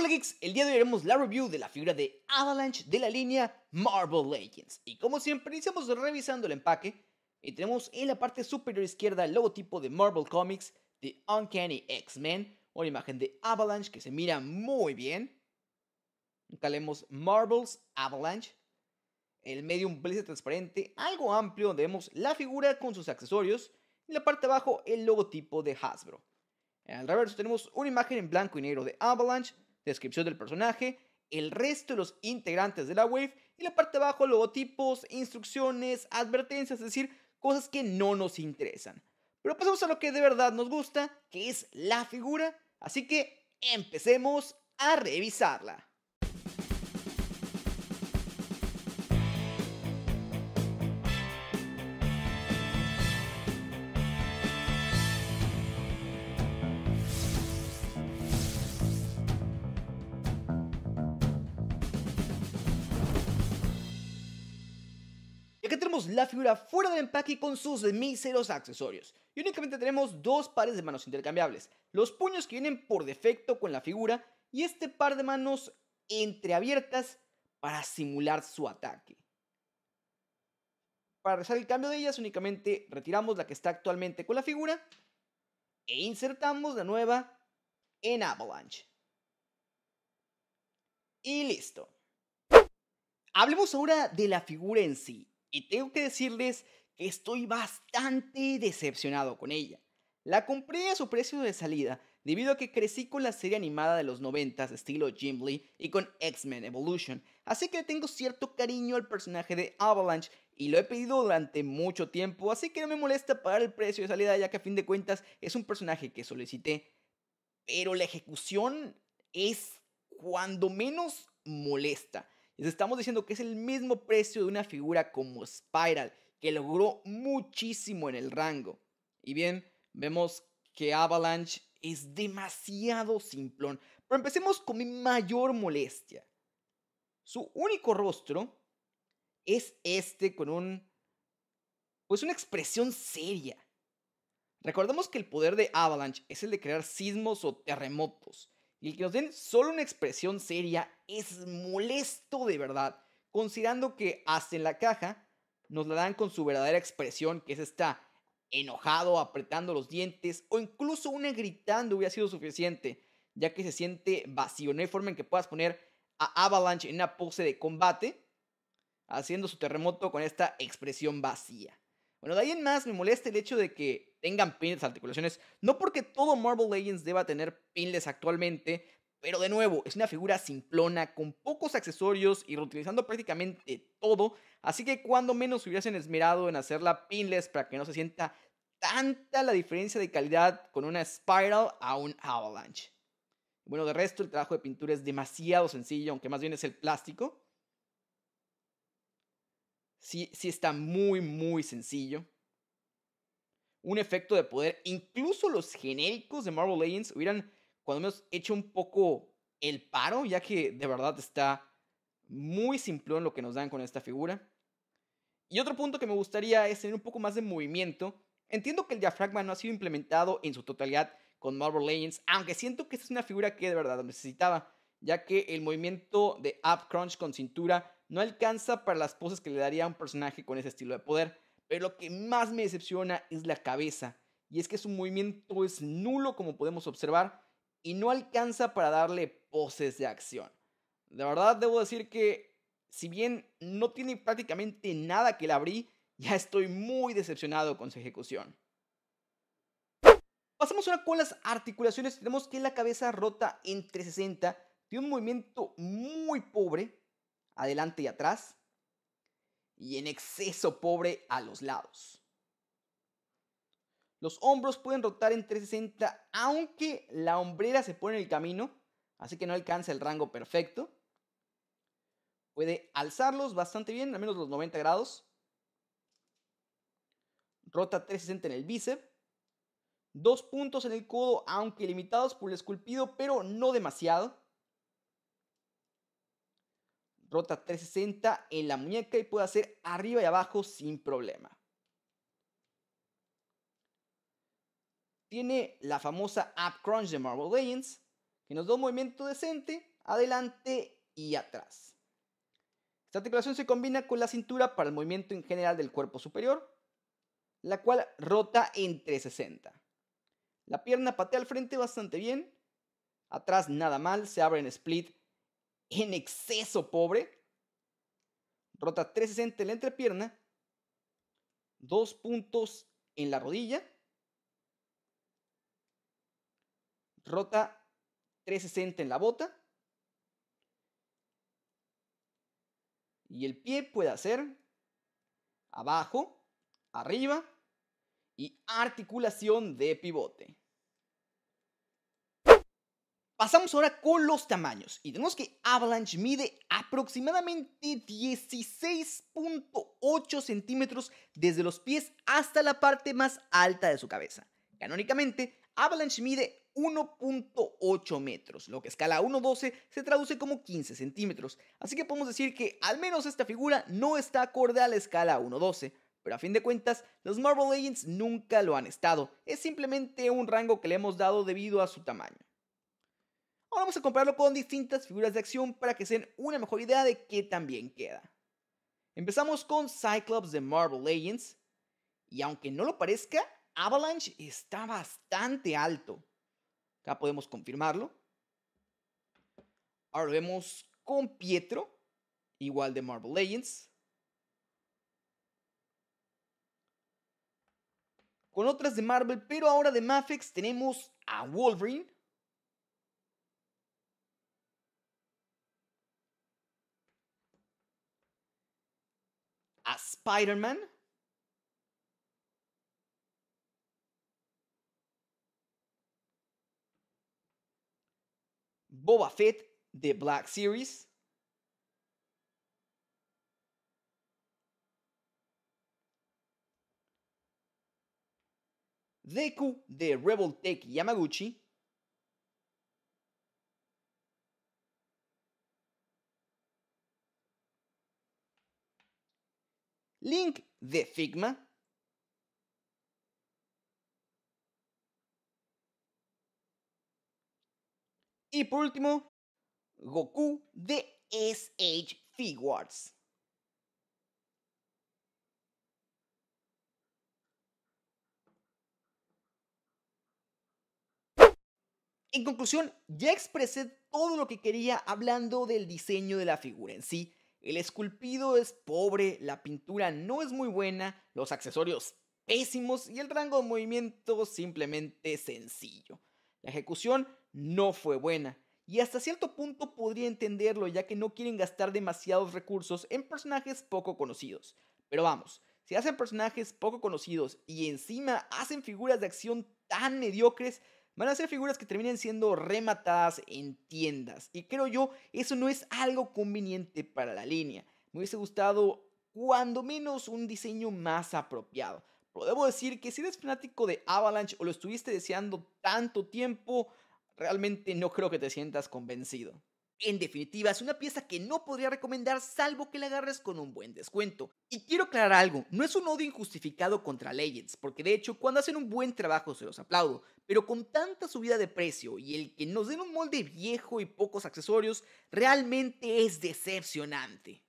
Hola geeks, el día de hoy haremos la review de la figura de Avalanche de la línea Marvel Legends. Y como siempre, iniciamos revisando el empaque y tenemos en la parte superior izquierda el logotipo de Marvel Comics The Uncanny X-Men, una imagen de Avalanche que se mira muy bien. Acá leemos Marvel's Avalanche, el medium blazer transparente, algo amplio donde vemos la figura con sus accesorios y en la parte de abajo el logotipo de Hasbro. Al el reverso tenemos una imagen en blanco y negro de Avalanche descripción del personaje, el resto de los integrantes de la Wave y la parte de abajo logotipos, instrucciones, advertencias, es decir, cosas que no nos interesan. Pero pasemos a lo que de verdad nos gusta, que es la figura, así que empecemos a revisarla. Tenemos la figura fuera del empaque con sus míseros accesorios. Y únicamente tenemos dos pares de manos intercambiables. Los puños que vienen por defecto con la figura y este par de manos entreabiertas para simular su ataque. Para realizar el cambio de ellas únicamente retiramos la que está actualmente con la figura e insertamos la nueva en Avalanche. Y listo. Hablemos ahora de la figura en sí. Y tengo que decirles que estoy bastante decepcionado con ella. La compré a su precio de salida debido a que crecí con la serie animada de los 90 estilo Jim Lee y con X-Men Evolution, así que tengo cierto cariño al personaje de Avalanche y lo he pedido durante mucho tiempo, así que no me molesta pagar el precio de salida ya que a fin de cuentas es un personaje que solicité. Pero la ejecución es cuando menos molesta. Les estamos diciendo que es el mismo precio de una figura como Spiral, que logró muchísimo en el rango. Y bien, vemos que Avalanche es demasiado simplón. Pero empecemos con mi mayor molestia. Su único rostro es este con un... Pues una expresión seria. Recordemos que el poder de Avalanche es el de crear sismos o terremotos. Y el que nos den solo una expresión seria es molesto de verdad, considerando que hasta en la caja nos la dan con su verdadera expresión, que es esta enojado, apretando los dientes o incluso una gritando hubiera sido suficiente, ya que se siente vacío. No hay forma en que puedas poner a Avalanche en una pose de combate, haciendo su terremoto con esta expresión vacía. Bueno, de ahí en más me molesta el hecho de que tengan pinless articulaciones, no porque todo Marvel Legends deba tener pinles actualmente, pero de nuevo, es una figura simplona, con pocos accesorios y reutilizando prácticamente todo, así que cuando menos hubiesen esmerado en hacerla pinless para que no se sienta tanta la diferencia de calidad con una Spiral a un Avalanche. Bueno, de resto el trabajo de pintura es demasiado sencillo, aunque más bien es el plástico sí, está muy, muy sencillo. Un efecto de poder. Incluso los genéricos de Marvel Legends hubieran, cuando menos, hecho un poco el paro, ya que de verdad está muy simplón lo que nos dan con esta figura. Y otro punto que me gustaría es tener un poco más de movimiento. Entiendo que el diafragma no ha sido implementado en su totalidad con Marvel Legends, aunque siento que es una figura que de verdad necesitaba, ya que el movimiento de up crunch con cintura no alcanza para las poses que le daría a un personaje con ese estilo de poder. Pero lo que más me decepciona es la cabeza. Y es que su movimiento es nulo como podemos observar y no alcanza para darle poses de acción. De verdad debo decir que si bien no tiene prácticamente nada que le abrí, ya estoy muy decepcionado con su ejecución. Pasamos ahora con las articulaciones. Tenemos que la cabeza rota entre 60 tiene un movimiento muy pobre adelante y atrás, y en exceso pobre a los lados. Los hombros pueden rotar en 360 aunque la hombrera se pone en el camino, así que no alcanza el rango perfecto. Puede alzarlos bastante bien, al menos los 90 grados. Rota 360 en el bíceps. Dos puntos en el codo, aunque limitados por el esculpido, pero no demasiado rota 360 en la muñeca y puede hacer arriba y abajo sin problema. Tiene la famosa Up Crunch de Marvel Legends, que nos da un movimiento decente adelante y atrás. Esta articulación se combina con la cintura para el movimiento en general del cuerpo superior, la cual rota en 360. La pierna patea al frente bastante bien, atrás nada mal, se abre en split en exceso pobre. Rota 360 en la entrepierna. Dos puntos en la rodilla. Rota 360 en la bota. Y el pie puede hacer abajo, arriba y articulación de pivote. Pasamos ahora con los tamaños y tenemos que Avalanche mide aproximadamente 16.8 centímetros desde los pies hasta la parte más alta de su cabeza. Canónicamente, Avalanche mide 1.8 metros, lo que escala 1.12 se traduce como 15 centímetros, así que podemos decir que al menos esta figura no está acorde a la escala 1.12, pero a fin de cuentas los Marvel Legends nunca lo han estado, es simplemente un rango que le hemos dado debido a su tamaño vamos a compararlo con distintas figuras de acción para que se den una mejor idea de qué también queda. Empezamos con Cyclops de Marvel Legends, y aunque no lo parezca, Avalanche está bastante alto. Acá podemos confirmarlo. Ahora lo vemos con Pietro, igual de Marvel Legends. Con otras de Marvel, pero ahora de Mafex tenemos a Wolverine, Spider Man. Boba Fett, The Black Series. Deku, The Rebel Tech Yamaguchi. link de Figma Y por último, Goku de SH Figuarts. En conclusión, ya expresé todo lo que quería hablando del diseño de la figura en sí, el esculpido es pobre, la pintura no es muy buena, los accesorios pésimos y el rango de movimiento simplemente sencillo. La ejecución no fue buena. Y hasta cierto punto podría entenderlo ya que no quieren gastar demasiados recursos en personajes poco conocidos. Pero vamos, si hacen personajes poco conocidos y encima hacen figuras de acción tan mediocres, van a ser figuras que terminen siendo rematadas en tiendas. Y creo yo, eso no es algo conveniente para la línea. Me hubiese gustado cuando menos un diseño más apropiado. Pero debo decir que si eres fanático de Avalanche o lo estuviste deseando tanto tiempo, realmente no creo que te sientas convencido. En definitiva, es una pieza que no podría recomendar salvo que la agarres con un buen descuento. Y quiero aclarar algo, no es un odio injustificado contra Legends, porque de hecho cuando hacen un buen trabajo se los aplaudo, pero con tanta subida de precio y el que nos den un molde viejo y pocos accesorios, realmente es decepcionante.